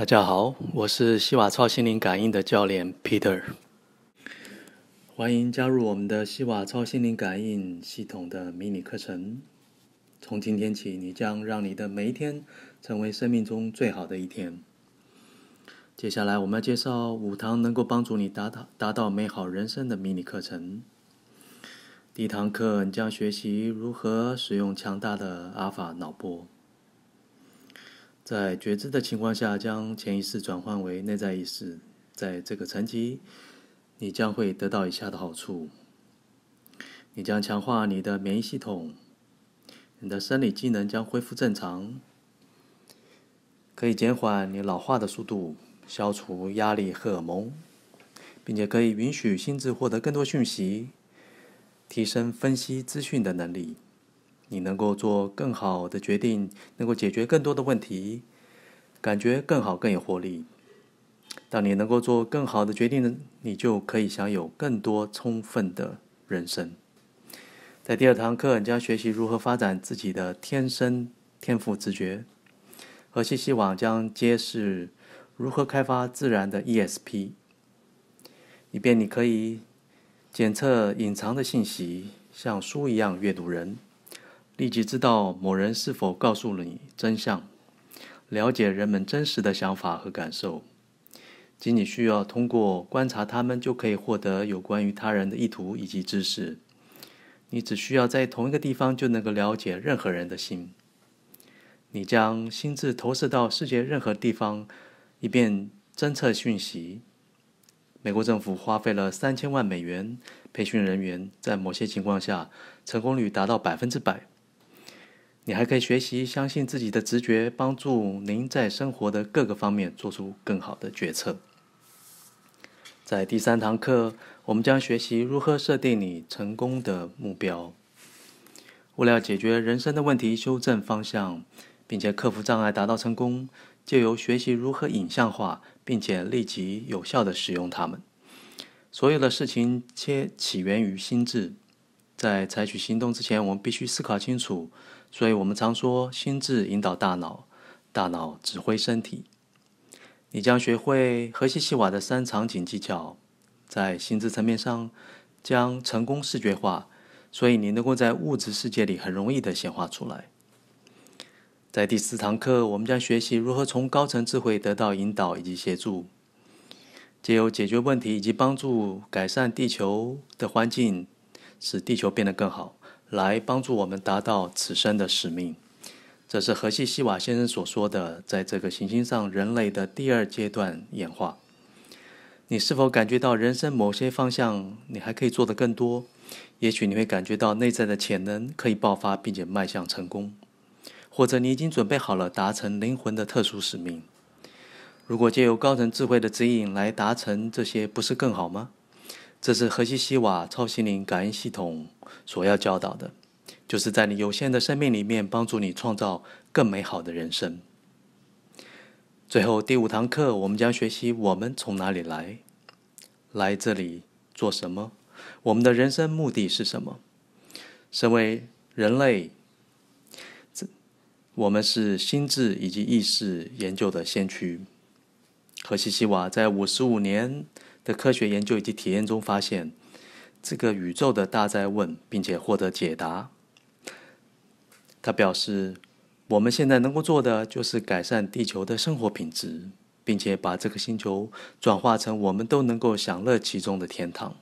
大家好，我是西瓦超心灵感应的教练 Peter。欢迎加入我们的西瓦超心灵感应系统的迷你课程。从今天起，你将让你的每一天成为生命中最好的一天。接下来，我们要介绍五堂能够帮助你达到达到美好人生的迷你课程。第一堂课，你将学习如何使用强大的阿尔法脑波。在觉知的情况下，将潜意识转换为内在意识。在这个层级，你将会得到以下的好处：你将强化你的免疫系统，你的生理机能将恢复正常，可以减缓你老化的速度，消除压力荷尔蒙，并且可以允许心智获得更多讯息，提升分析资讯的能力。你能够做更好的决定，能够解决更多的问题，感觉更好，更有活力。当你能够做更好的决定，呢，你就可以享有更多充分的人生。在第二堂课，你将学习如何发展自己的天生天赋直觉，和信息网将揭示如何开发自然的 ESP，以便你可以检测隐藏的信息，像书一样阅读人。立即知道某人是否告诉了你真相，了解人们真实的想法和感受。仅仅需要通过观察他们，就可以获得有关于他人的意图以及知识。你只需要在同一个地方就能够了解任何人的心。你将心智投射到世界任何地方，以便侦测讯息。美国政府花费了三千万美元培训人员，在某些情况下，成功率达到百分之百。你还可以学习相信自己的直觉，帮助您在生活的各个方面做出更好的决策。在第三堂课，我们将学习如何设定你成功的目标，为了解决人生的问题、修正方向，并且克服障碍、达到成功，借由学习如何影像化，并且立即有效的使用它们。所有的事情皆起源于心智。在采取行动之前，我们必须思考清楚。所以，我们常说，心智引导大脑，大脑指挥身体。你将学会荷西·西瓦的三场景技巧，在心智层面上将成功视觉化，所以你能够在物质世界里很容易的显化出来。在第四堂课，我们将学习如何从高层智慧得到引导以及协助，借由解决问题以及帮助改善地球的环境。使地球变得更好，来帮助我们达到此生的使命。这是荷西·希瓦先生所说的，在这个行星上人类的第二阶段演化。你是否感觉到人生某些方向你还可以做得更多？也许你会感觉到内在的潜能可以爆发，并且迈向成功，或者你已经准备好了达成灵魂的特殊使命。如果借由高层智慧的指引来达成这些，不是更好吗？这是荷西西瓦超心灵感应系统所要教导的，就是在你有限的生命里面，帮助你创造更美好的人生。最后第五堂课，我们将学习：我们从哪里来？来这里做什么？我们的人生目的是什么？身为人类，我们是心智以及意识研究的先驱。荷西西瓦在五十五年。的科学研究以及体验中发现，这个宇宙的大灾问，并且获得解答。他表示，我们现在能够做的就是改善地球的生活品质，并且把这颗星球转化成我们都能够享乐其中的天堂。